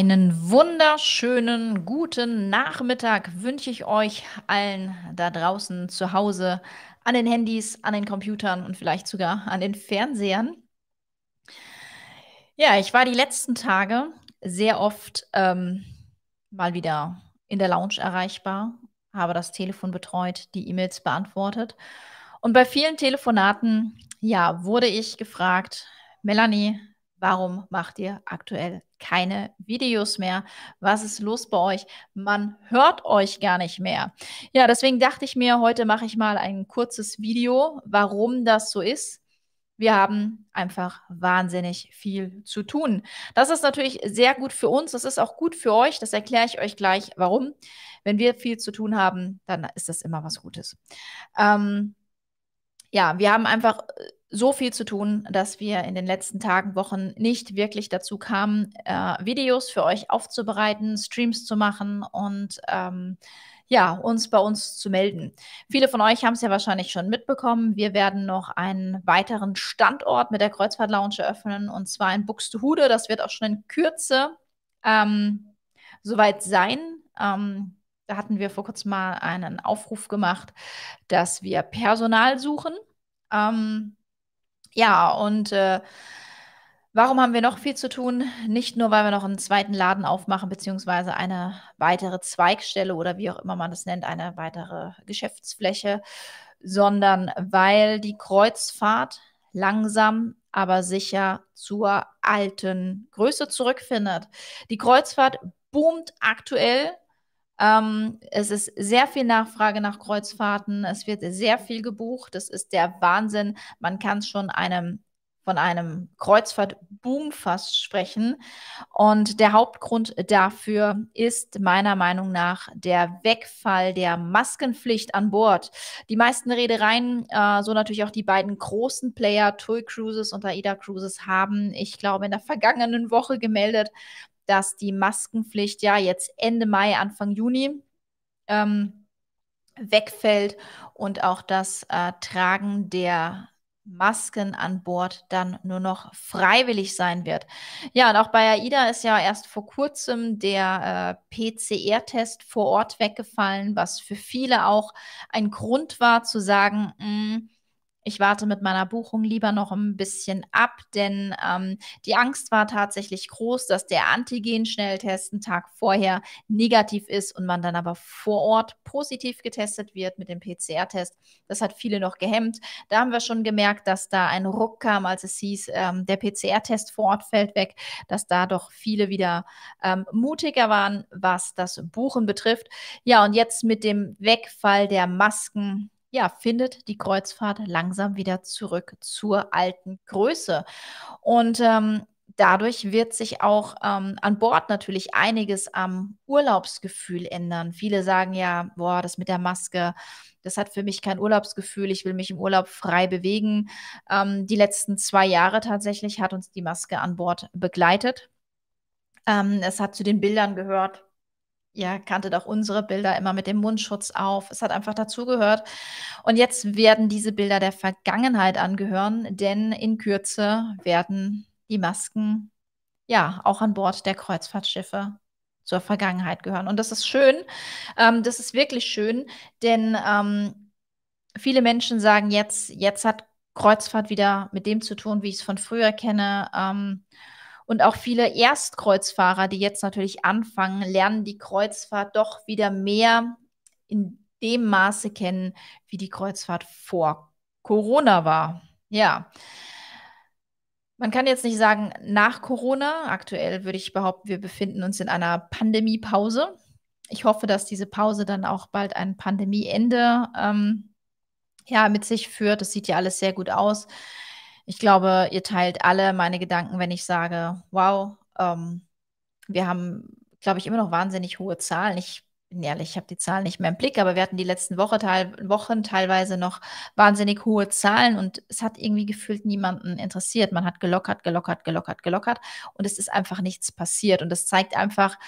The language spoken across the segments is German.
Einen wunderschönen guten Nachmittag wünsche ich euch allen da draußen zu Hause, an den Handys, an den Computern und vielleicht sogar an den Fernsehern. Ja, ich war die letzten Tage sehr oft ähm, mal wieder in der Lounge erreichbar, habe das Telefon betreut, die E-Mails beantwortet. Und bei vielen Telefonaten, ja, wurde ich gefragt, Melanie, Warum macht ihr aktuell keine Videos mehr? Was ist los bei euch? Man hört euch gar nicht mehr. Ja, deswegen dachte ich mir, heute mache ich mal ein kurzes Video, warum das so ist. Wir haben einfach wahnsinnig viel zu tun. Das ist natürlich sehr gut für uns. Das ist auch gut für euch. Das erkläre ich euch gleich, warum. Wenn wir viel zu tun haben, dann ist das immer was Gutes. Ähm, ja, wir haben einfach äh, so viel zu tun, dass wir in den letzten Tagen, Wochen nicht wirklich dazu kamen, äh, Videos für euch aufzubereiten, Streams zu machen und ähm, ja, uns bei uns zu melden. Viele von euch haben es ja wahrscheinlich schon mitbekommen. Wir werden noch einen weiteren Standort mit der Kreuzfahrt Lounge eröffnen und zwar in Buxtehude. Das wird auch schon in Kürze ähm, soweit sein. Ähm, da hatten wir vor kurzem mal einen Aufruf gemacht, dass wir Personal suchen. Ähm, ja, und äh, warum haben wir noch viel zu tun? Nicht nur, weil wir noch einen zweiten Laden aufmachen, beziehungsweise eine weitere Zweigstelle oder wie auch immer man das nennt, eine weitere Geschäftsfläche, sondern weil die Kreuzfahrt langsam aber sicher zur alten Größe zurückfindet. Die Kreuzfahrt boomt aktuell ähm, es ist sehr viel Nachfrage nach Kreuzfahrten. Es wird sehr viel gebucht. Das ist der Wahnsinn. Man kann schon einem von einem Kreuzfahrtboom fast sprechen. Und der Hauptgrund dafür ist meiner Meinung nach der Wegfall der Maskenpflicht an Bord. Die meisten Reedereien, äh, so natürlich auch die beiden großen Player Toy Cruises und AIDA Cruises, haben, ich glaube, in der vergangenen Woche gemeldet, dass die Maskenpflicht ja jetzt Ende Mai, Anfang Juni ähm, wegfällt und auch das äh, Tragen der Masken an Bord dann nur noch freiwillig sein wird. Ja, und auch bei AIDA ist ja erst vor kurzem der äh, PCR-Test vor Ort weggefallen, was für viele auch ein Grund war zu sagen, mh, mm, ich warte mit meiner Buchung lieber noch ein bisschen ab, denn ähm, die Angst war tatsächlich groß, dass der Antigen-Schnelltest einen Tag vorher negativ ist und man dann aber vor Ort positiv getestet wird mit dem PCR-Test. Das hat viele noch gehemmt. Da haben wir schon gemerkt, dass da ein Ruck kam, als es hieß, ähm, der PCR-Test vor Ort fällt weg, dass da doch viele wieder ähm, mutiger waren, was das Buchen betrifft. Ja, und jetzt mit dem Wegfall der Masken ja, findet die Kreuzfahrt langsam wieder zurück zur alten Größe. Und ähm, dadurch wird sich auch ähm, an Bord natürlich einiges am Urlaubsgefühl ändern. Viele sagen ja, boah, das mit der Maske, das hat für mich kein Urlaubsgefühl, ich will mich im Urlaub frei bewegen. Ähm, die letzten zwei Jahre tatsächlich hat uns die Maske an Bord begleitet. Ähm, es hat zu den Bildern gehört, ja, kanntet auch unsere Bilder immer mit dem Mundschutz auf. Es hat einfach dazugehört. Und jetzt werden diese Bilder der Vergangenheit angehören, denn in Kürze werden die Masken ja auch an Bord der Kreuzfahrtschiffe zur Vergangenheit gehören. Und das ist schön. Ähm, das ist wirklich schön, denn ähm, viele Menschen sagen jetzt, jetzt hat Kreuzfahrt wieder mit dem zu tun, wie ich es von früher kenne. Ähm, und auch viele Erstkreuzfahrer, die jetzt natürlich anfangen, lernen die Kreuzfahrt doch wieder mehr in dem Maße kennen, wie die Kreuzfahrt vor Corona war. Ja. Man kann jetzt nicht sagen nach Corona. Aktuell würde ich behaupten, wir befinden uns in einer Pandemiepause. Ich hoffe, dass diese Pause dann auch bald ein Pandemieende ähm, ja, mit sich führt. Das sieht ja alles sehr gut aus. Ich glaube, ihr teilt alle meine Gedanken, wenn ich sage, wow, ähm, wir haben, glaube ich, immer noch wahnsinnig hohe Zahlen. Ich bin ehrlich, ich habe die Zahlen nicht mehr im Blick, aber wir hatten die letzten Woche teil, Wochen teilweise noch wahnsinnig hohe Zahlen und es hat irgendwie gefühlt niemanden interessiert. Man hat gelockert, gelockert, gelockert, gelockert und es ist einfach nichts passiert. Und das zeigt einfach,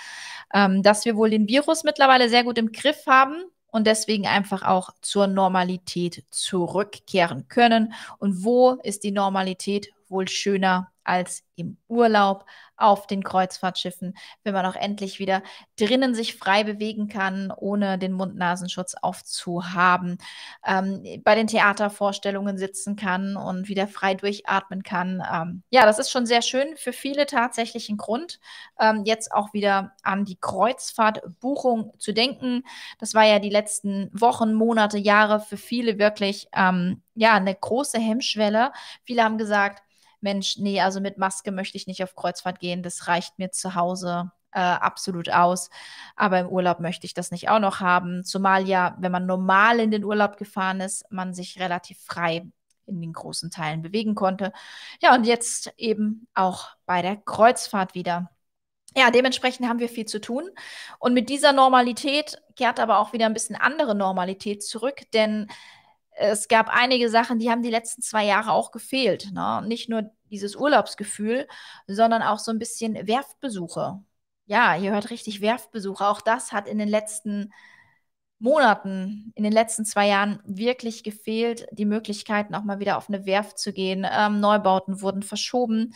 ähm, dass wir wohl den Virus mittlerweile sehr gut im Griff haben, und deswegen einfach auch zur Normalität zurückkehren können. Und wo ist die Normalität wohl schöner als im Urlaub auf den Kreuzfahrtschiffen, wenn man auch endlich wieder drinnen sich frei bewegen kann, ohne den mund nasen schutz aufzuhaben, ähm, bei den Theatervorstellungen sitzen kann und wieder frei durchatmen kann. Ähm, ja, das ist schon sehr schön für viele tatsächlich ein Grund, ähm, jetzt auch wieder an die Kreuzfahrtbuchung zu denken. Das war ja die letzten Wochen, Monate, Jahre für viele wirklich ähm, ja eine große Hemmschwelle. Viele haben gesagt, Mensch, nee, also mit Maske möchte ich nicht auf Kreuzfahrt gehen, das reicht mir zu Hause äh, absolut aus. Aber im Urlaub möchte ich das nicht auch noch haben. Zumal ja, wenn man normal in den Urlaub gefahren ist, man sich relativ frei in den großen Teilen bewegen konnte. Ja, und jetzt eben auch bei der Kreuzfahrt wieder. Ja, dementsprechend haben wir viel zu tun. Und mit dieser Normalität kehrt aber auch wieder ein bisschen andere Normalität zurück, denn es gab einige Sachen, die haben die letzten zwei Jahre auch gefehlt. Ne? Nicht nur dieses Urlaubsgefühl, sondern auch so ein bisschen Werftbesuche. Ja, ihr hört richtig Werftbesuche. Auch das hat in den letzten Monaten, in den letzten zwei Jahren wirklich gefehlt, die Möglichkeit, auch mal wieder auf eine Werft zu gehen. Ähm, Neubauten wurden verschoben.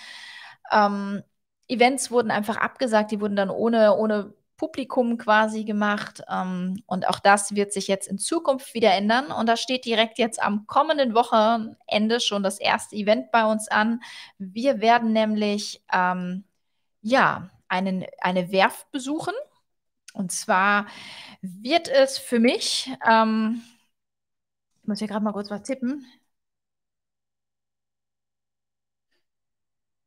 Ähm, Events wurden einfach abgesagt, die wurden dann ohne, ohne Publikum quasi gemacht. Ähm, und auch das wird sich jetzt in Zukunft wieder ändern. Und da steht direkt jetzt am kommenden Wochenende schon das erste Event bei uns an. Wir werden nämlich ähm, ja einen, eine Werft besuchen. Und zwar wird es für mich, ähm, ich muss hier gerade mal kurz was tippen.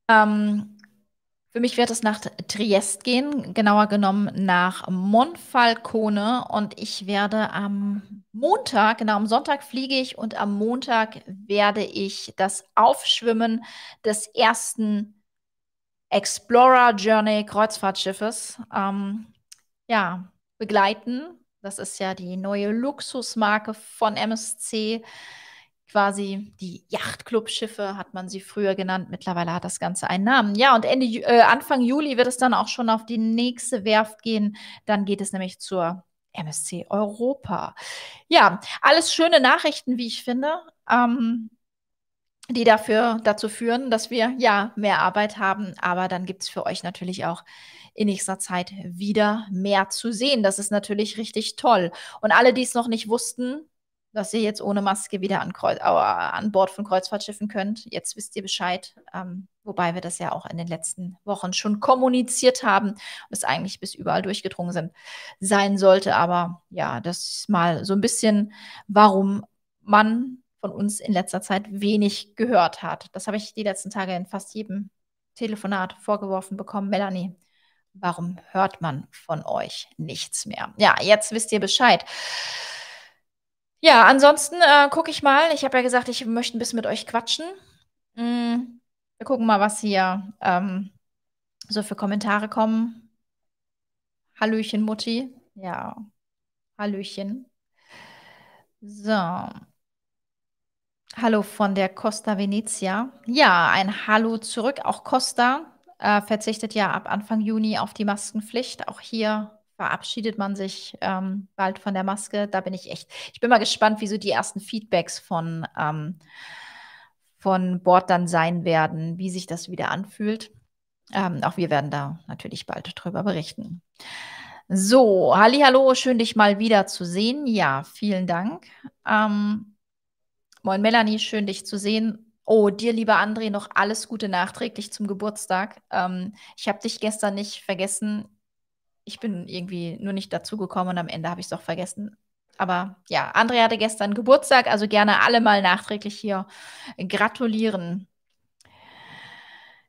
Ähm, für mich wird es nach Triest gehen, genauer genommen nach Monfalcone. Und ich werde am Montag, genau am Sonntag fliege ich und am Montag werde ich das Aufschwimmen des ersten Explorer Journey Kreuzfahrtschiffes ähm, ja, begleiten. Das ist ja die neue Luxusmarke von MSC quasi die Yachtclub-Schiffe, hat man sie früher genannt. Mittlerweile hat das Ganze einen Namen. Ja, und Ende, äh, Anfang Juli wird es dann auch schon auf die nächste Werft gehen. Dann geht es nämlich zur MSC Europa. Ja, alles schöne Nachrichten, wie ich finde. Ähm, die dafür dazu führen, dass wir ja mehr Arbeit haben, aber dann gibt es für euch natürlich auch in nächster Zeit wieder mehr zu sehen. Das ist natürlich richtig toll. Und alle, die es noch nicht wussten, dass ihr jetzt ohne Maske wieder an, Kreuz, äh, an Bord von Kreuzfahrtschiffen könnt. Jetzt wisst ihr Bescheid, ähm, wobei wir das ja auch in den letzten Wochen schon kommuniziert haben und es eigentlich bis überall durchgedrungen sind, sein sollte. Aber ja, das ist mal so ein bisschen, warum man von uns in letzter Zeit wenig gehört hat. Das habe ich die letzten Tage in fast jedem Telefonat vorgeworfen bekommen. Melanie, warum hört man von euch nichts mehr? Ja, jetzt wisst ihr Bescheid. Ja, ansonsten äh, gucke ich mal. Ich habe ja gesagt, ich möchte ein bisschen mit euch quatschen. Mm, wir gucken mal, was hier ähm, so für Kommentare kommen. Hallöchen, Mutti. Ja, Hallöchen. So. Hallo von der Costa Venezia. Ja, ein Hallo zurück. Auch Costa äh, verzichtet ja ab Anfang Juni auf die Maskenpflicht. Auch hier verabschiedet man sich ähm, bald von der Maske. Da bin ich echt, ich bin mal gespannt, wie so die ersten Feedbacks von, ähm, von Bord dann sein werden, wie sich das wieder anfühlt. Ähm, auch wir werden da natürlich bald drüber berichten. So, hallo, schön dich mal wieder zu sehen. Ja, vielen Dank. Ähm, moin Melanie, schön dich zu sehen. Oh, dir, lieber André, noch alles Gute nachträglich zum Geburtstag. Ähm, ich habe dich gestern nicht vergessen ich bin irgendwie nur nicht dazugekommen und am Ende habe ich es auch vergessen. Aber ja, Andrea hatte gestern Geburtstag, also gerne alle mal nachträglich hier gratulieren.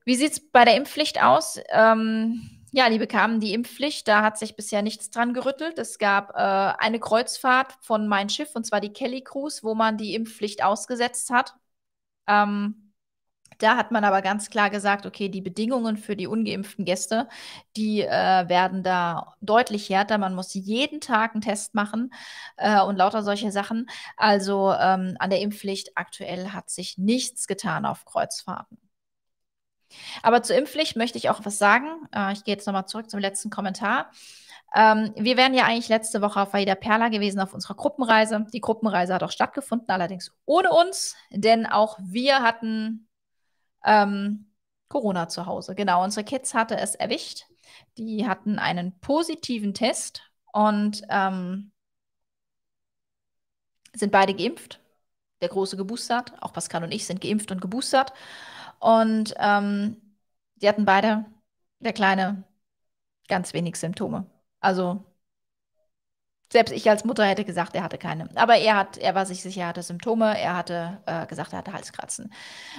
Wie sieht es bei der Impfpflicht aus? Ähm, ja, die bekamen die Impfpflicht. Da hat sich bisher nichts dran gerüttelt. Es gab äh, eine Kreuzfahrt von Mein Schiff, und zwar die Kelly Cruise, wo man die Impfpflicht ausgesetzt hat. Ähm, da hat man aber ganz klar gesagt, okay, die Bedingungen für die ungeimpften Gäste, die äh, werden da deutlich härter. Man muss jeden Tag einen Test machen äh, und lauter solche Sachen. Also ähm, an der Impfpflicht aktuell hat sich nichts getan auf Kreuzfahrten. Aber zur Impfpflicht möchte ich auch was sagen. Äh, ich gehe jetzt nochmal zurück zum letzten Kommentar. Ähm, wir wären ja eigentlich letzte Woche auf Aida Perla gewesen auf unserer Gruppenreise. Die Gruppenreise hat auch stattgefunden, allerdings ohne uns, denn auch wir hatten ähm, Corona zu Hause, genau. Unsere Kids hatte es erwischt. Die hatten einen positiven Test und ähm, sind beide geimpft. Der Große geboostert, auch Pascal und ich sind geimpft und geboostert. Und ähm, die hatten beide, der Kleine, ganz wenig Symptome. Also selbst ich als Mutter hätte gesagt, er hatte keine. Aber er hat, er war sich sicher, er hatte Symptome, er hatte äh, gesagt, er hatte Halskratzen.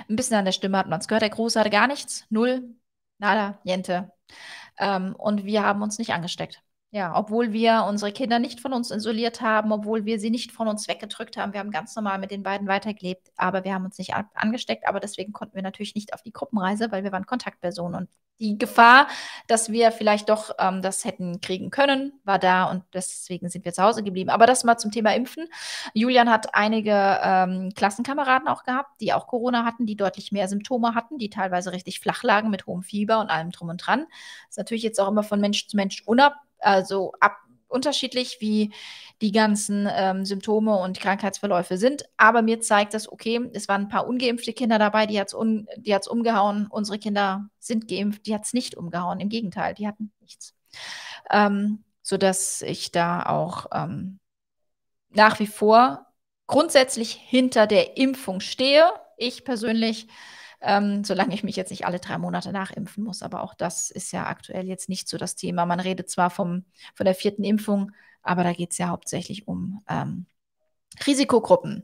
Ein bisschen an der Stimme hat man es gehört. Der Große hatte gar nichts. Null, nada, niente. Ähm, und wir haben uns nicht angesteckt. Ja, obwohl wir unsere Kinder nicht von uns isoliert haben, obwohl wir sie nicht von uns weggedrückt haben. Wir haben ganz normal mit den beiden weitergelebt, aber wir haben uns nicht angesteckt. Aber deswegen konnten wir natürlich nicht auf die Gruppenreise, weil wir waren Kontaktpersonen und die Gefahr, dass wir vielleicht doch ähm, das hätten kriegen können, war da und deswegen sind wir zu Hause geblieben. Aber das mal zum Thema Impfen. Julian hat einige ähm, Klassenkameraden auch gehabt, die auch Corona hatten, die deutlich mehr Symptome hatten, die teilweise richtig flach lagen mit hohem Fieber und allem drum und dran. Das ist natürlich jetzt auch immer von Mensch zu Mensch unab also ab, unterschiedlich, wie die ganzen ähm, Symptome und Krankheitsverläufe sind. Aber mir zeigt das, okay, es waren ein paar ungeimpfte Kinder dabei, die hat es un die hat's umgehauen. Unsere Kinder sind geimpft, die hat es nicht umgehauen. Im Gegenteil, die hatten nichts. Ähm, sodass ich da auch ähm, nach wie vor grundsätzlich hinter der Impfung stehe. Ich persönlich ähm, solange ich mich jetzt nicht alle drei Monate nachimpfen muss. Aber auch das ist ja aktuell jetzt nicht so das Thema. Man redet zwar vom, von der vierten Impfung, aber da geht es ja hauptsächlich um ähm, Risikogruppen.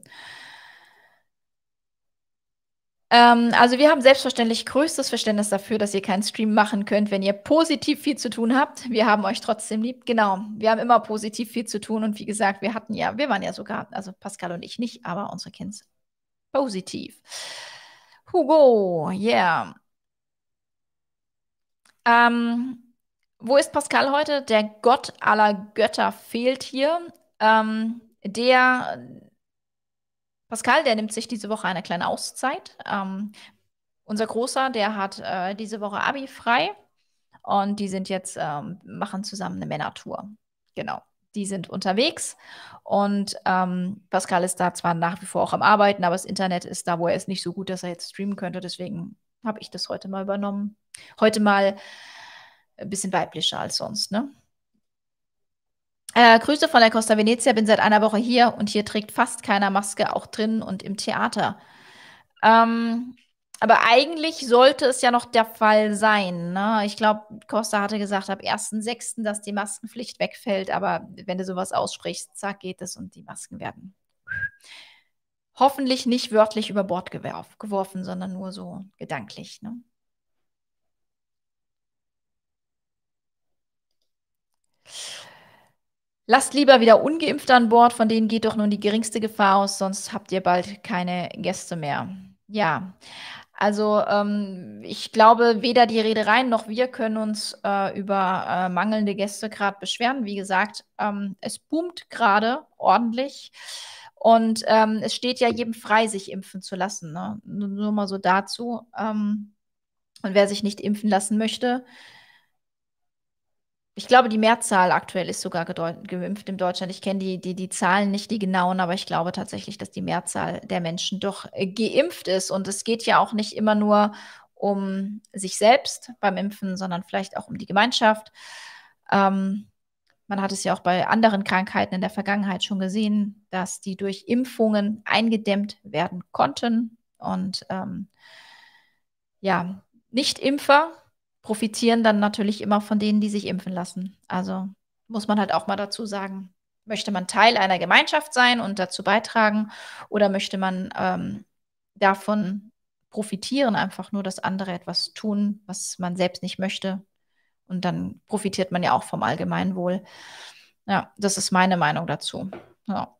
Ähm, also wir haben selbstverständlich größtes Verständnis dafür, dass ihr keinen Stream machen könnt, wenn ihr positiv viel zu tun habt. Wir haben euch trotzdem lieb. Genau, wir haben immer positiv viel zu tun. Und wie gesagt, wir hatten ja, wir waren ja sogar, also Pascal und ich nicht, aber unsere Kids positiv. Hugo, yeah. Ähm, wo ist Pascal heute? Der Gott aller Götter fehlt hier. Ähm, der Pascal, der nimmt sich diese Woche eine kleine Auszeit. Ähm, unser Großer, der hat äh, diese Woche Abi frei und die sind jetzt, ähm, machen zusammen eine Männertour. Genau die sind unterwegs. Und ähm, Pascal ist da zwar nach wie vor auch am Arbeiten, aber das Internet ist da, wo er ist, nicht so gut, dass er jetzt streamen könnte. Deswegen habe ich das heute mal übernommen. Heute mal ein bisschen weiblicher als sonst, ne? Äh, Grüße von der Costa Venezia, bin seit einer Woche hier und hier trägt fast keiner Maske, auch drin und im Theater. Ähm, aber eigentlich sollte es ja noch der Fall sein. Ne? Ich glaube, Costa hatte gesagt, ab 1.6., dass die Maskenpflicht wegfällt. Aber wenn du sowas aussprichst, zack, geht es und die Masken werden hoffentlich nicht wörtlich über Bord gewerf, geworfen, sondern nur so gedanklich. Ne? Lasst lieber wieder Ungeimpfte an Bord, von denen geht doch nun die geringste Gefahr aus, sonst habt ihr bald keine Gäste mehr. Ja, also ähm, ich glaube, weder die Redereien noch wir können uns äh, über äh, mangelnde Gäste gerade beschweren. Wie gesagt, ähm, es boomt gerade ordentlich. Und ähm, es steht ja jedem frei, sich impfen zu lassen. Ne? Nur, nur, mal so dazu. Ähm, und wer sich nicht impfen lassen möchte, ich glaube, die Mehrzahl aktuell ist sogar geimpft in Deutschland. Ich kenne die, die, die Zahlen nicht, die genauen, aber ich glaube tatsächlich, dass die Mehrzahl der Menschen doch äh, geimpft ist. Und es geht ja auch nicht immer nur um sich selbst beim Impfen, sondern vielleicht auch um die Gemeinschaft. Ähm, man hat es ja auch bei anderen Krankheiten in der Vergangenheit schon gesehen, dass die durch Impfungen eingedämmt werden konnten. Und ähm, ja, Nichtimpfer profitieren dann natürlich immer von denen, die sich impfen lassen. Also muss man halt auch mal dazu sagen, möchte man Teil einer Gemeinschaft sein und dazu beitragen oder möchte man ähm, davon profitieren, einfach nur, dass andere etwas tun, was man selbst nicht möchte. Und dann profitiert man ja auch vom Allgemeinwohl. Ja, das ist meine Meinung dazu. Ja.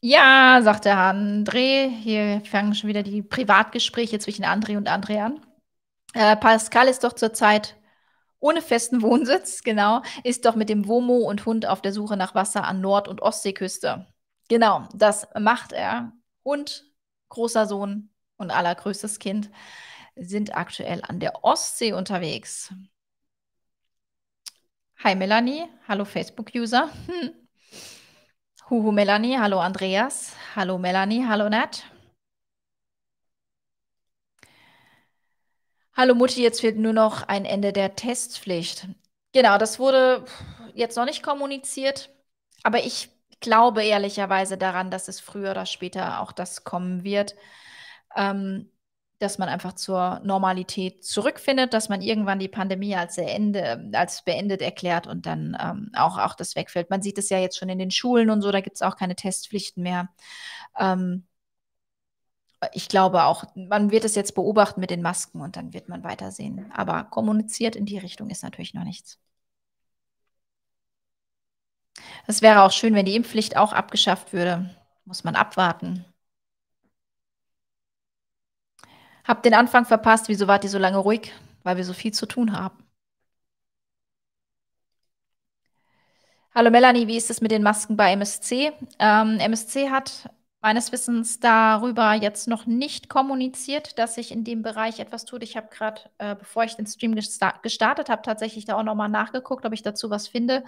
Ja, sagt der André. Hier fangen schon wieder die Privatgespräche zwischen André und André an. Äh, Pascal ist doch zurzeit ohne festen Wohnsitz, genau, ist doch mit dem Womo und Hund auf der Suche nach Wasser an Nord- und Ostseeküste. Genau, das macht er. Und großer Sohn und allergrößtes Kind sind aktuell an der Ostsee unterwegs. Hi Melanie, hallo Facebook-User. Hm. Huhu Melanie, hallo Andreas, hallo Melanie, hallo Nat. Hallo Mutti, jetzt fehlt nur noch ein Ende der Testpflicht. Genau, das wurde jetzt noch nicht kommuniziert, aber ich glaube ehrlicherweise daran, dass es früher oder später auch das kommen wird, ähm, dass man einfach zur Normalität zurückfindet, dass man irgendwann die Pandemie als, Ende, als beendet erklärt und dann ähm, auch, auch das wegfällt. Man sieht es ja jetzt schon in den Schulen und so, da gibt es auch keine Testpflichten mehr. Ähm, ich glaube auch, man wird es jetzt beobachten mit den Masken und dann wird man weitersehen. Aber kommuniziert in die Richtung ist natürlich noch nichts. Es wäre auch schön, wenn die Impfpflicht auch abgeschafft würde. Muss man abwarten. Hab den Anfang verpasst. Wieso wart ihr so lange ruhig? Weil wir so viel zu tun haben. Hallo Melanie, wie ist es mit den Masken bei MSC? Ähm, MSC hat meines Wissens darüber jetzt noch nicht kommuniziert, dass sich in dem Bereich etwas tut. Ich habe gerade, äh, bevor ich den Stream gesta gestartet habe, tatsächlich da auch nochmal nachgeguckt, ob ich dazu was finde.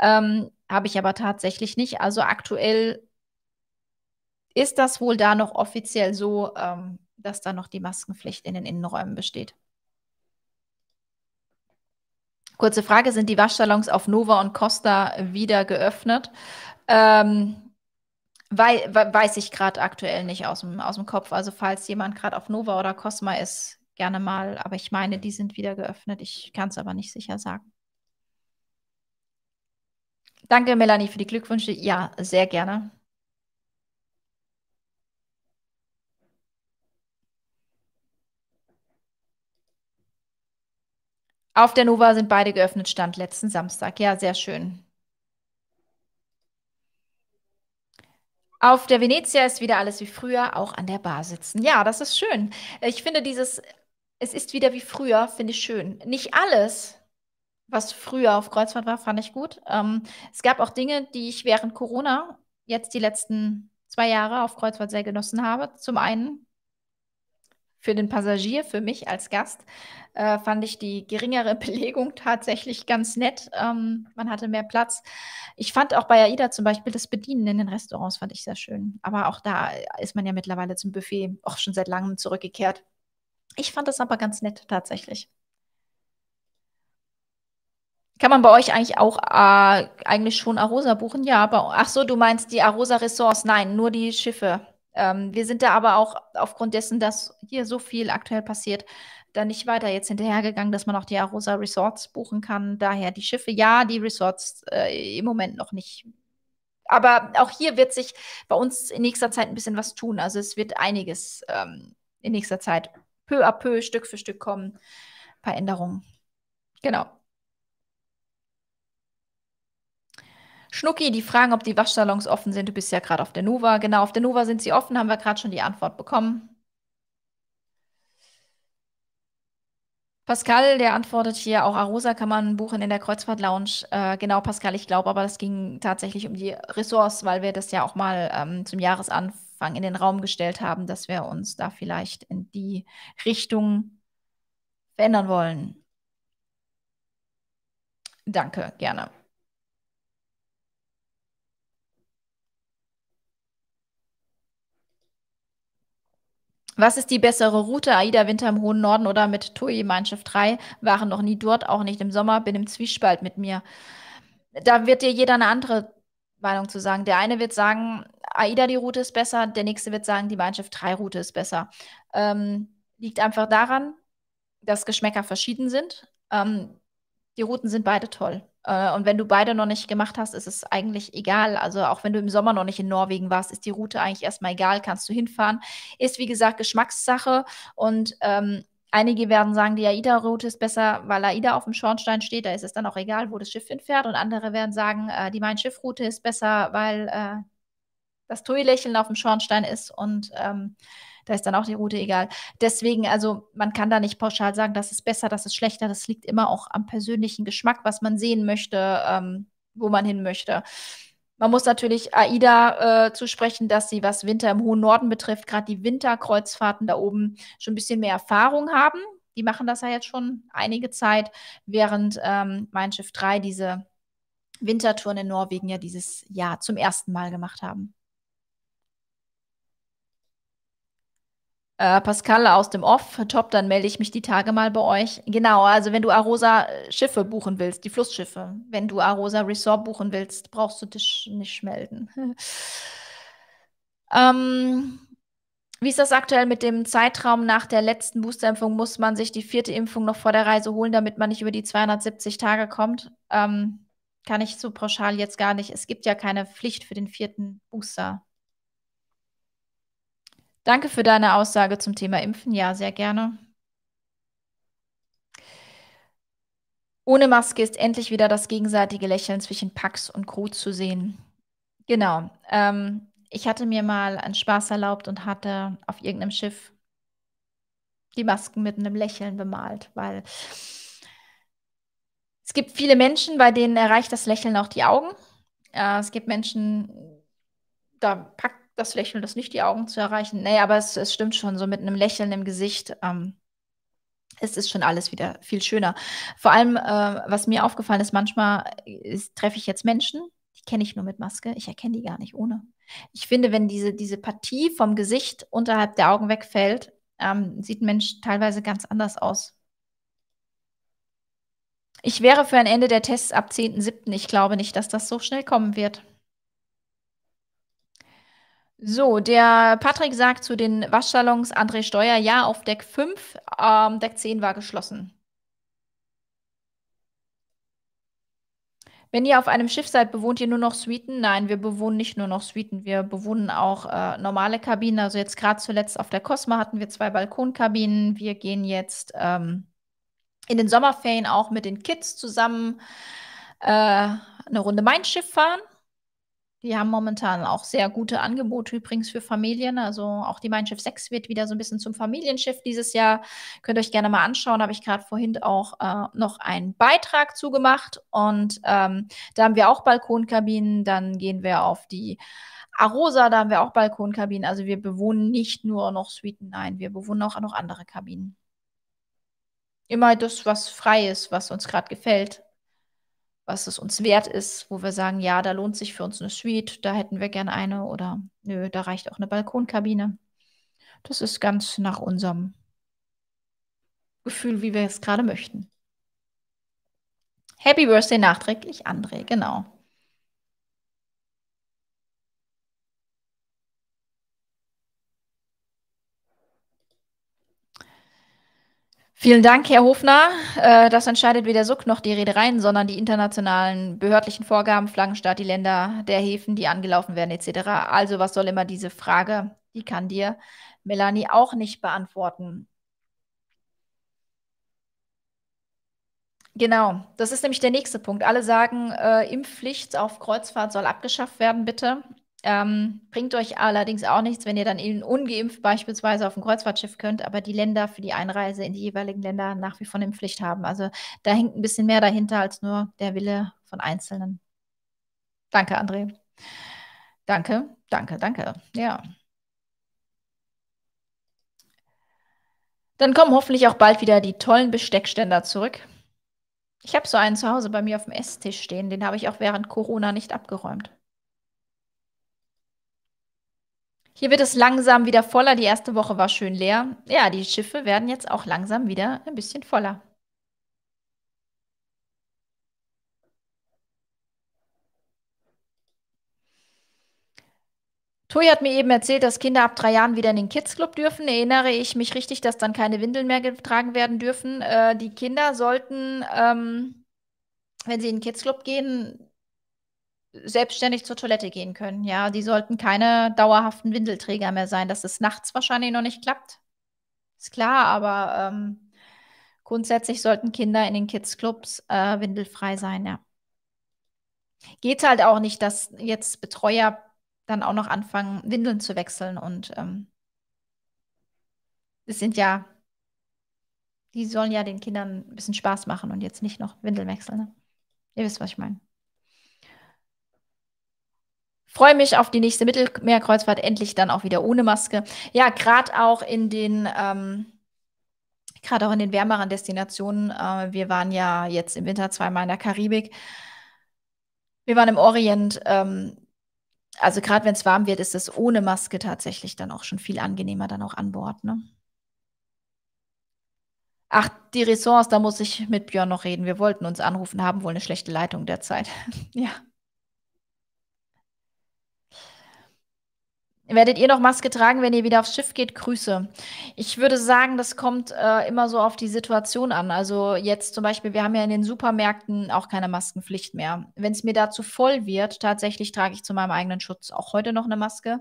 Ähm, habe ich aber tatsächlich nicht. Also aktuell ist das wohl da noch offiziell so, ähm, dass da noch die Maskenpflicht in den Innenräumen besteht. Kurze Frage, sind die Waschsalons auf Nova und Costa wieder geöffnet? Ähm, Wei weiß ich gerade aktuell nicht aus dem, aus dem Kopf. Also falls jemand gerade auf Nova oder Cosma ist, gerne mal. Aber ich meine, die sind wieder geöffnet. Ich kann es aber nicht sicher sagen. Danke, Melanie, für die Glückwünsche. Ja, sehr gerne. Auf der Nova sind beide geöffnet, stand letzten Samstag. Ja, sehr schön. Auf der Venezia ist wieder alles wie früher, auch an der Bar sitzen. Ja, das ist schön. Ich finde dieses, es ist wieder wie früher, finde ich schön. Nicht alles, was früher auf Kreuzfahrt war, fand ich gut. Ähm, es gab auch Dinge, die ich während Corona jetzt die letzten zwei Jahre auf Kreuzfahrt sehr genossen habe. Zum einen für den Passagier, für mich als Gast, äh, fand ich die geringere Belegung tatsächlich ganz nett. Ähm, man hatte mehr Platz. Ich fand auch bei AIDA zum Beispiel das Bedienen in den Restaurants fand ich sehr schön. Aber auch da ist man ja mittlerweile zum Buffet auch schon seit langem zurückgekehrt. Ich fand das aber ganz nett tatsächlich. Kann man bei euch eigentlich auch äh, eigentlich schon Arosa buchen? Ja, aber ach so, du meinst die Arosa Ressorts? Nein, nur die Schiffe. Ähm, wir sind da aber auch aufgrund dessen, dass hier so viel aktuell passiert, da nicht weiter jetzt hinterhergegangen, dass man auch die Arosa Resorts buchen kann. Daher die Schiffe, ja, die Resorts äh, im Moment noch nicht. Aber auch hier wird sich bei uns in nächster Zeit ein bisschen was tun. Also es wird einiges ähm, in nächster Zeit peu à peu, Stück für Stück kommen. Ein paar Änderungen. Genau. Schnucki, die fragen, ob die Waschsalons offen sind. Du bist ja gerade auf der Nova. Genau, auf der Nova sind sie offen, haben wir gerade schon die Antwort bekommen. Pascal, der antwortet hier, auch Arosa kann man buchen in der Kreuzfahrt Lounge. Äh, genau, Pascal, ich glaube aber, das ging tatsächlich um die Ressorts, weil wir das ja auch mal ähm, zum Jahresanfang in den Raum gestellt haben, dass wir uns da vielleicht in die Richtung verändern wollen. Danke, gerne. Was ist die bessere Route? AIDA Winter im hohen Norden oder mit TUI Mannschaft 3? Waren noch nie dort, auch nicht im Sommer, bin im Zwiespalt mit mir. Da wird dir jeder eine andere Meinung zu sagen. Der eine wird sagen, AIDA die Route ist besser, der nächste wird sagen, die Mannschaft 3 Route ist besser. Ähm, liegt einfach daran, dass Geschmäcker verschieden sind. Ähm, die Routen sind beide toll. Äh, und wenn du beide noch nicht gemacht hast, ist es eigentlich egal. Also auch wenn du im Sommer noch nicht in Norwegen warst, ist die Route eigentlich erstmal egal, kannst du hinfahren. Ist wie gesagt Geschmackssache und ähm, Einige werden sagen, die AIDA-Route ist besser, weil AIDA auf dem Schornstein steht. Da ist es dann auch egal, wo das Schiff hinfährt. Und andere werden sagen, äh, die Mein-Schiff-Route ist besser, weil äh, das Tui-Lächeln auf dem Schornstein ist und ähm, da ist dann auch die Route egal. Deswegen, also man kann da nicht pauschal sagen, das ist besser, das ist schlechter. Das liegt immer auch am persönlichen Geschmack, was man sehen möchte, ähm, wo man hin möchte. Man muss natürlich AIDA äh, zusprechen, dass sie, was Winter im hohen Norden betrifft, gerade die Winterkreuzfahrten da oben schon ein bisschen mehr Erfahrung haben. Die machen das ja jetzt schon einige Zeit, während ähm, Mein Schiff 3 diese Wintertouren in Norwegen ja dieses Jahr zum ersten Mal gemacht haben. äh, Pascal aus dem Off. Top, dann melde ich mich die Tage mal bei euch. Genau, also wenn du Arosa äh, Schiffe buchen willst, die Flussschiffe, wenn du Arosa Resort buchen willst, brauchst du dich nicht melden. ähm, wie ist das aktuell mit dem Zeitraum nach der letzten Boosterimpfung? Muss man sich die vierte Impfung noch vor der Reise holen, damit man nicht über die 270 Tage kommt? Ähm, kann ich so pauschal jetzt gar nicht. Es gibt ja keine Pflicht für den vierten Booster. Danke für deine Aussage zum Thema Impfen. Ja, sehr gerne. Ohne Maske ist endlich wieder das gegenseitige Lächeln zwischen Pax und Crew zu sehen. Genau. Ähm, ich hatte mir mal einen Spaß erlaubt und hatte auf irgendeinem Schiff die Masken mit einem Lächeln bemalt, weil es gibt viele Menschen, bei denen erreicht das Lächeln auch die Augen. Äh, es gibt Menschen, da packt das Lächeln, das nicht die Augen zu erreichen. Nee, aber es, es stimmt schon, so mit einem Lächeln im Gesicht. Ähm, es ist schon alles wieder viel schöner. Vor allem, äh, was mir aufgefallen ist, manchmal treffe ich jetzt Menschen, die kenne ich nur mit Maske, ich erkenne die gar nicht ohne. Ich finde, wenn diese, diese Partie vom Gesicht unterhalb der Augen wegfällt, ähm, sieht ein Mensch teilweise ganz anders aus. Ich wäre für ein Ende der Tests ab 10.07. Ich glaube nicht, dass das so schnell kommen wird. So, der Patrick sagt zu den Waschsalons André Steuer ja auf Deck 5, ähm, Deck 10 war geschlossen. Wenn ihr auf einem Schiff seid, bewohnt ihr nur noch Suiten? Nein, wir bewohnen nicht nur noch Suiten, wir bewohnen auch äh, normale Kabinen. Also jetzt gerade zuletzt auf der Cosma hatten wir zwei Balkonkabinen. Wir gehen jetzt ähm, in den Sommerferien auch mit den Kids zusammen äh, eine Runde Mein Schiff fahren. Die haben momentan auch sehr gute Angebote übrigens für Familien. Also auch die Mein Schiff 6 wird wieder so ein bisschen zum Familienschiff dieses Jahr. Könnt ihr euch gerne mal anschauen. Da habe ich gerade vorhin auch äh, noch einen Beitrag zugemacht. Und ähm, da haben wir auch Balkonkabinen. Dann gehen wir auf die Arosa, da haben wir auch Balkonkabinen. Also wir bewohnen nicht nur noch Suiten, nein, wir bewohnen auch noch andere Kabinen. Immer das, was frei ist, was uns gerade gefällt was es uns wert ist, wo wir sagen, ja, da lohnt sich für uns eine Suite, da hätten wir gern eine oder nö, da reicht auch eine Balkonkabine. Das ist ganz nach unserem Gefühl, wie wir es gerade möchten. Happy Birthday nachträglich, André, genau. Vielen Dank, Herr Hofner. Äh, das entscheidet weder SUC noch die Reedereien, sondern die internationalen behördlichen Vorgaben, Flaggenstaat, die Länder der Häfen, die angelaufen werden, etc. Also, was soll immer diese Frage? Die kann dir Melanie auch nicht beantworten. Genau, das ist nämlich der nächste Punkt. Alle sagen, äh, Impfpflicht auf Kreuzfahrt soll abgeschafft werden, bitte. Ähm, bringt euch allerdings auch nichts, wenn ihr dann eben ungeimpft beispielsweise auf ein Kreuzfahrtschiff könnt, aber die Länder für die Einreise in die jeweiligen Länder nach wie vor eine Pflicht haben. Also da hängt ein bisschen mehr dahinter als nur der Wille von Einzelnen. Danke, André. Danke, danke, danke. Ja. Dann kommen hoffentlich auch bald wieder die tollen Besteckständer zurück. Ich habe so einen zu Hause bei mir auf dem Esstisch stehen, den habe ich auch während Corona nicht abgeräumt. Hier wird es langsam wieder voller. Die erste Woche war schön leer. Ja, die Schiffe werden jetzt auch langsam wieder ein bisschen voller. Toy hat mir eben erzählt, dass Kinder ab drei Jahren wieder in den Kids Club dürfen. Erinnere ich mich richtig, dass dann keine Windeln mehr getragen werden dürfen? Äh, die Kinder sollten, ähm, wenn sie in den Kids Club gehen, selbstständig zur Toilette gehen können. Ja, die sollten keine dauerhaften Windelträger mehr sein, dass es nachts wahrscheinlich noch nicht klappt. Ist klar, aber ähm, grundsätzlich sollten Kinder in den Kids-Clubs äh, windelfrei sein, ja. Geht halt auch nicht, dass jetzt Betreuer dann auch noch anfangen, Windeln zu wechseln und ähm, es sind ja, die sollen ja den Kindern ein bisschen Spaß machen und jetzt nicht noch Windeln wechseln. Ne? Ihr wisst, was ich meine. Freue mich auf die nächste Mittelmeerkreuzfahrt, endlich dann auch wieder ohne Maske. Ja, gerade auch in den. Ähm, gerade auch in den wärmeren Destinationen. Äh, wir waren ja jetzt im Winter zweimal in der Karibik. Wir waren im Orient. Ähm, also gerade wenn es warm wird, ist es ohne Maske tatsächlich dann auch schon viel angenehmer dann auch an Bord. Ne? Ach, die Ressorts, da muss ich mit Björn noch reden. Wir wollten uns anrufen, haben wohl eine schlechte Leitung derzeit. ja. Werdet ihr noch Maske tragen, wenn ihr wieder aufs Schiff geht? Grüße. Ich würde sagen, das kommt äh, immer so auf die Situation an. Also jetzt zum Beispiel, wir haben ja in den Supermärkten auch keine Maskenpflicht mehr. Wenn es mir da zu voll wird, tatsächlich trage ich zu meinem eigenen Schutz auch heute noch eine Maske.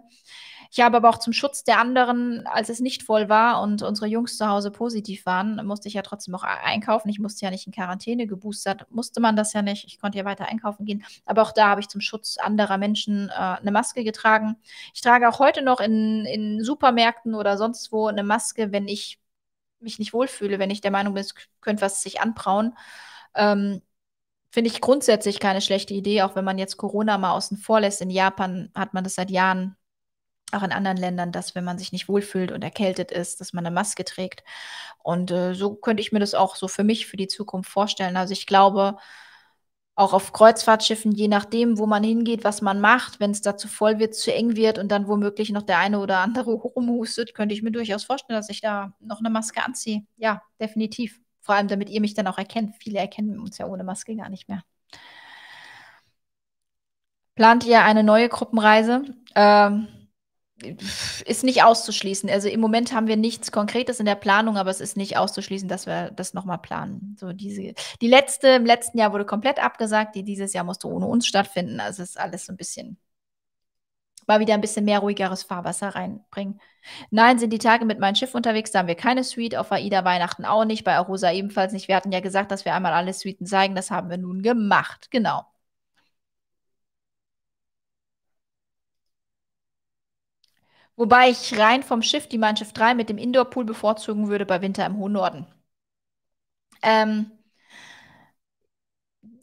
Ich habe aber auch zum Schutz der anderen, als es nicht voll war und unsere Jungs zu Hause positiv waren, musste ich ja trotzdem auch einkaufen. Ich musste ja nicht in Quarantäne geboostert, musste man das ja nicht. Ich konnte ja weiter einkaufen gehen. Aber auch da habe ich zum Schutz anderer Menschen äh, eine Maske getragen. Ich trage auch heute noch in, in Supermärkten oder sonst wo eine Maske, wenn ich mich nicht wohlfühle, wenn ich der Meinung bin, es könnte was sich anbrauen. Ähm, Finde ich grundsätzlich keine schlechte Idee, auch wenn man jetzt Corona mal außen vor lässt. In Japan hat man das seit Jahren auch in anderen Ländern, dass wenn man sich nicht wohlfühlt und erkältet ist, dass man eine Maske trägt. Und äh, so könnte ich mir das auch so für mich, für die Zukunft vorstellen. Also ich glaube, auch auf Kreuzfahrtschiffen, je nachdem, wo man hingeht, was man macht, wenn es da zu voll wird, zu eng wird und dann womöglich noch der eine oder andere rumhustet, könnte ich mir durchaus vorstellen, dass ich da noch eine Maske anziehe. Ja, definitiv. Vor allem, damit ihr mich dann auch erkennt. Viele erkennen uns ja ohne Maske gar nicht mehr. Plant ihr eine neue Gruppenreise? Ähm, ist nicht auszuschließen. Also im Moment haben wir nichts Konkretes in der Planung, aber es ist nicht auszuschließen, dass wir das nochmal planen. So diese, die letzte im letzten Jahr wurde komplett abgesagt, die dieses Jahr musste ohne uns stattfinden. Also es ist alles so ein bisschen, mal wieder ein bisschen mehr ruhigeres Fahrwasser reinbringen. Nein, sind die Tage mit meinem Schiff unterwegs, da haben wir keine Suite, auf AIDA Weihnachten auch nicht, bei Arosa ebenfalls nicht. Wir hatten ja gesagt, dass wir einmal alle Suiten zeigen, das haben wir nun gemacht. Genau. Wobei ich rein vom Schiff die Mannschaft 3 mit dem Indoor-Pool bevorzugen würde bei Winter im hohen Norden. Ähm,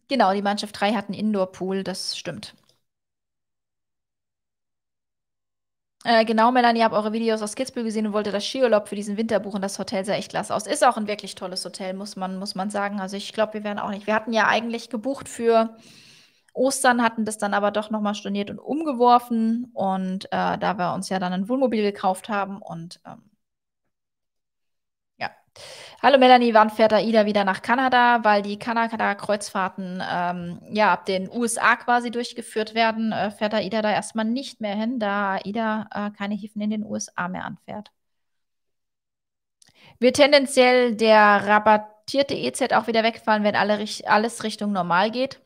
genau, die Mannschaft 3 hat einen Indoor-Pool, das stimmt. Äh, genau, Melanie, habe eure Videos aus Kitzbühel gesehen und wollte das Skiurlaub für diesen Winter buchen. Das Hotel sah echt klasse aus. Ist auch ein wirklich tolles Hotel, muss man, muss man sagen. Also ich glaube, wir werden auch nicht. Wir hatten ja eigentlich gebucht für Ostern hatten das dann aber doch nochmal storniert und umgeworfen. Und äh, da wir uns ja dann ein Wohnmobil gekauft haben und ähm, ja. Hallo Melanie, wann fährt AIDA wieder nach Kanada? Weil die Kanada-Kreuzfahrten ähm, ja ab den USA quasi durchgeführt werden, äh, fährt AIDA da erstmal nicht mehr hin, da AIDA äh, keine Hilfen in den USA mehr anfährt. Wird tendenziell der rabattierte EZ auch wieder wegfallen, wenn alle, alles Richtung normal geht?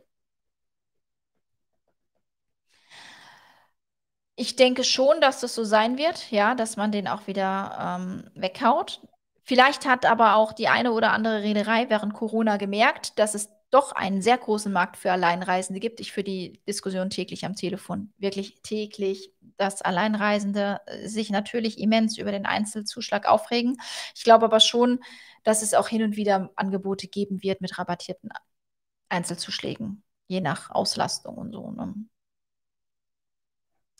Ich denke schon, dass das so sein wird, ja, dass man den auch wieder ähm, weghaut. Vielleicht hat aber auch die eine oder andere Reederei während Corona gemerkt, dass es doch einen sehr großen Markt für Alleinreisende gibt. Ich führe die Diskussion täglich am Telefon, wirklich täglich, dass Alleinreisende äh, sich natürlich immens über den Einzelzuschlag aufregen. Ich glaube aber schon, dass es auch hin und wieder Angebote geben wird mit rabattierten Einzelzuschlägen, je nach Auslastung und so. Ne?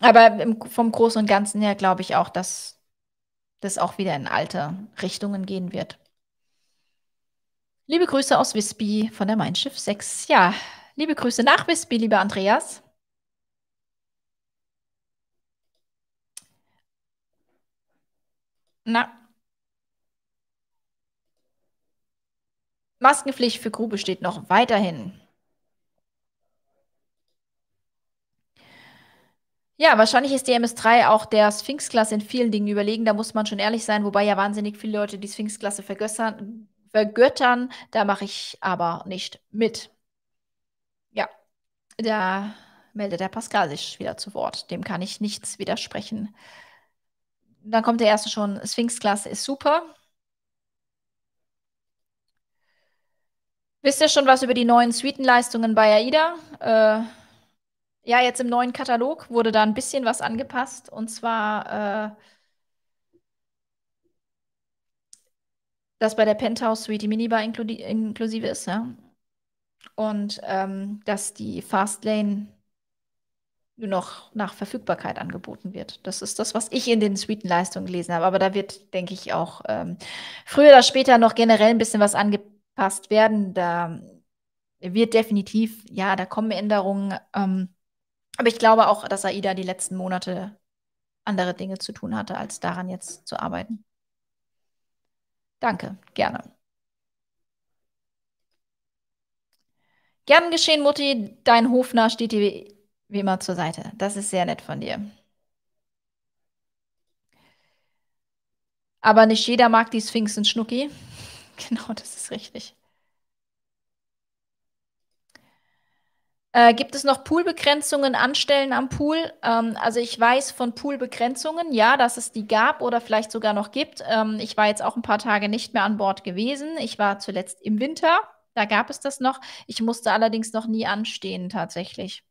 Aber im, vom Großen und Ganzen her glaube ich auch, dass das auch wieder in alte Richtungen gehen wird. Liebe Grüße aus Wispy von der Mindschiff 6. Ja, liebe Grüße nach Wispy, lieber Andreas. Na. Maskenpflicht für Grube steht noch weiterhin. Ja, wahrscheinlich ist die MS3 auch der Sphinx-Klasse in vielen Dingen überlegen. Da muss man schon ehrlich sein, wobei ja wahnsinnig viele Leute die Sphinx-Klasse vergöttern. Da mache ich aber nicht mit. Ja, da meldet der Pascal sich wieder zu Wort. Dem kann ich nichts widersprechen. Dann kommt der erste schon, Sphinx-Klasse ist super. Wisst ihr schon was über die neuen Suitenleistungen bei AIDA? Äh, ja, jetzt im neuen Katalog wurde da ein bisschen was angepasst. Und zwar, äh, dass bei der Penthouse Suite die Minibar inklusive ist. Ja? Und ähm, dass die Fastlane nur noch nach Verfügbarkeit angeboten wird. Das ist das, was ich in den Suitenleistungen gelesen habe. Aber da wird, denke ich, auch ähm, früher oder später noch generell ein bisschen was angepasst werden. Da wird definitiv, ja, da kommen Änderungen. Ähm, aber ich glaube auch, dass Aida die letzten Monate andere Dinge zu tun hatte, als daran jetzt zu arbeiten. Danke, gerne. Gern geschehen, Mutti. Dein Hofner steht dir wie, immer zur Seite. Das ist sehr nett von dir. Aber nicht jeder mag die Sphinx und Schnucki. Genau, das ist richtig. Äh, gibt es noch Poolbegrenzungen anstellen am Pool? Ähm, also ich weiß von Poolbegrenzungen, ja, dass es die gab oder vielleicht sogar noch gibt. Ähm, ich war jetzt auch ein paar Tage nicht mehr an Bord gewesen. Ich war zuletzt im Winter, da gab es das noch. Ich musste allerdings noch nie anstehen tatsächlich.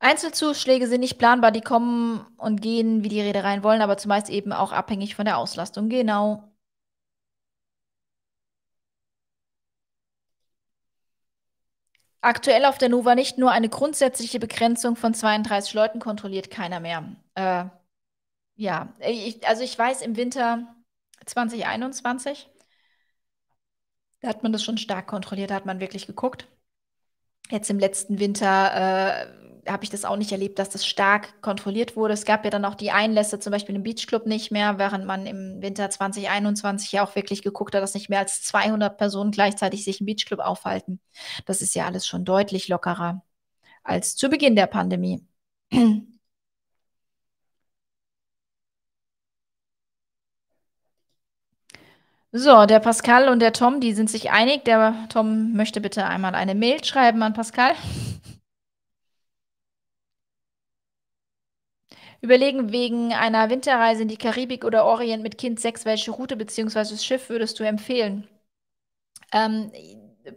Einzelzuschläge sind nicht planbar, die kommen und gehen, wie die Reedereien wollen, aber zumeist eben auch abhängig von der Auslastung. Genau. aktuell auf der Nova nicht nur eine grundsätzliche Begrenzung von 32 Leuten kontrolliert keiner mehr. Äh, ja, ich, also ich weiß im Winter 2021, da hat man das schon stark kontrolliert, da hat man wirklich geguckt. Jetzt im letzten Winter äh, habe ich das auch nicht erlebt, dass das stark kontrolliert wurde. Es gab ja dann auch die Einlässe, zum Beispiel im Beachclub nicht mehr, während man im Winter 2021 ja auch wirklich geguckt hat, dass nicht mehr als 200 Personen gleichzeitig sich im Beachclub aufhalten. Das ist ja alles schon deutlich lockerer als zu Beginn der Pandemie. So, der Pascal und der Tom, die sind sich einig. Der Tom möchte bitte einmal eine Mail schreiben an Pascal. Überlegen, wegen einer Winterreise in die Karibik oder Orient mit Kind 6, welche Route bzw. Schiff würdest du empfehlen? Ähm,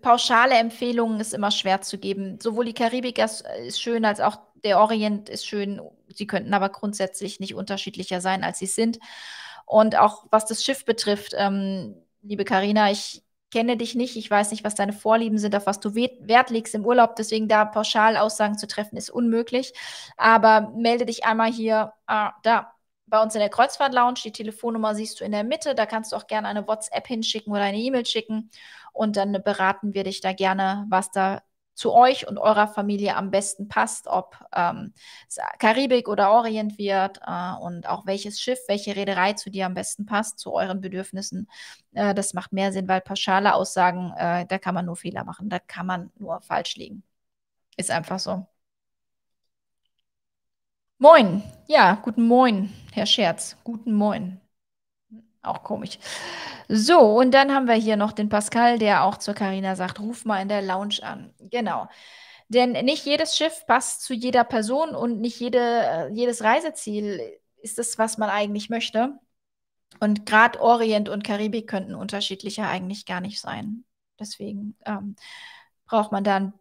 pauschale Empfehlungen ist immer schwer zu geben. Sowohl die Karibik ist schön als auch der Orient ist schön. Sie könnten aber grundsätzlich nicht unterschiedlicher sein, als sie sind. Und auch was das Schiff betrifft, ähm, liebe Karina, ich kenne dich nicht, ich weiß nicht, was deine Vorlieben sind, auf was du Wert legst im Urlaub. Deswegen da pauschal Aussagen zu treffen, ist unmöglich. Aber melde dich einmal hier äh, da bei uns in der Kreuzfahrt Lounge. Die Telefonnummer siehst du in der Mitte. Da kannst du auch gerne eine WhatsApp hinschicken oder eine E-Mail schicken. Und dann beraten wir dich da gerne, was da zu euch und eurer Familie am besten passt, ob ähm, Karibik oder Orient wird äh, und auch welches Schiff, welche Reederei zu dir am besten passt, zu euren Bedürfnissen. Äh, das macht mehr Sinn, weil pauschale Aussagen, äh, da kann man nur Fehler machen, da kann man nur falsch liegen. Ist einfach so. Moin, ja, guten Moin, Herr Scherz, guten Moin. Auch komisch. So, und dann haben wir hier noch den Pascal, der auch zur Karina sagt, ruf mal in der Lounge an. Genau. Denn nicht jedes Schiff passt zu jeder Person und nicht jede, äh, jedes Reiseziel ist es, was man eigentlich möchte. Und gerade Orient und Karibik könnten unterschiedlicher eigentlich gar nicht sein. Deswegen ähm, braucht man da ein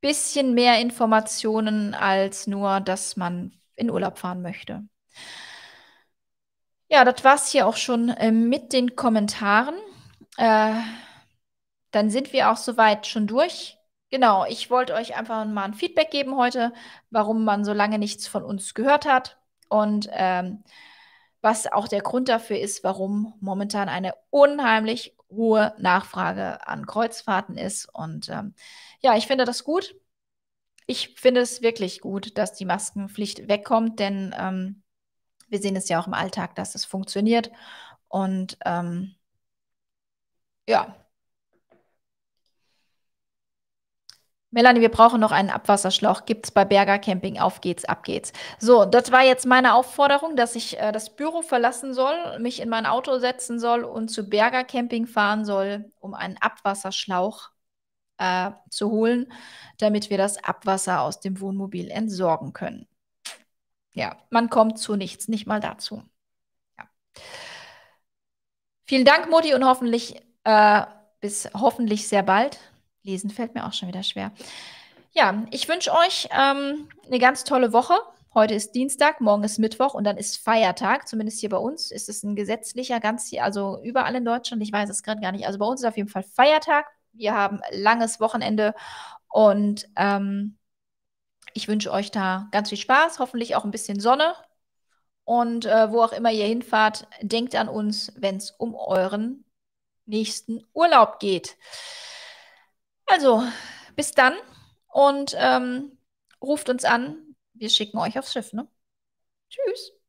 bisschen mehr Informationen als nur, dass man in Urlaub fahren möchte. Ja, das war es hier auch schon äh, mit den Kommentaren. Äh, dann sind wir auch soweit schon durch. Genau, ich wollte euch einfach mal ein Feedback geben heute, warum man so lange nichts von uns gehört hat und ähm, was auch der Grund dafür ist, warum momentan eine unheimlich hohe Nachfrage an Kreuzfahrten ist. Und ähm, ja, ich finde das gut. Ich finde es wirklich gut, dass die Maskenpflicht wegkommt, denn ähm, wir sehen es ja auch im Alltag, dass es funktioniert. Und ähm, ja. Melanie, wir brauchen noch einen Abwasserschlauch. Gibt es bei Berger Camping. Auf geht's, ab geht's. So, das war jetzt meine Aufforderung, dass ich äh, das Büro verlassen soll, mich in mein Auto setzen soll und zu Berger Camping fahren soll, um einen Abwasserschlauch äh, zu holen, damit wir das Abwasser aus dem Wohnmobil entsorgen können. Ja, man kommt zu nichts, nicht mal dazu. Ja. Vielen Dank, Mutti, und hoffentlich äh, bis hoffentlich sehr bald. Lesen fällt mir auch schon wieder schwer. Ja, ich wünsche euch ähm, eine ganz tolle Woche. Heute ist Dienstag, morgen ist Mittwoch und dann ist Feiertag. Zumindest hier bei uns ist es ein gesetzlicher, ganz hier, also überall in Deutschland. Ich weiß es gerade gar nicht. Also bei uns ist auf jeden Fall Feiertag. Wir haben langes Wochenende und ähm, ich wünsche euch da ganz viel Spaß, hoffentlich auch ein bisschen Sonne. Und äh, wo auch immer ihr hinfahrt, denkt an uns, wenn es um euren nächsten Urlaub geht. Also, bis dann und ähm, ruft uns an. Wir schicken euch aufs Schiff. Ne? Tschüss.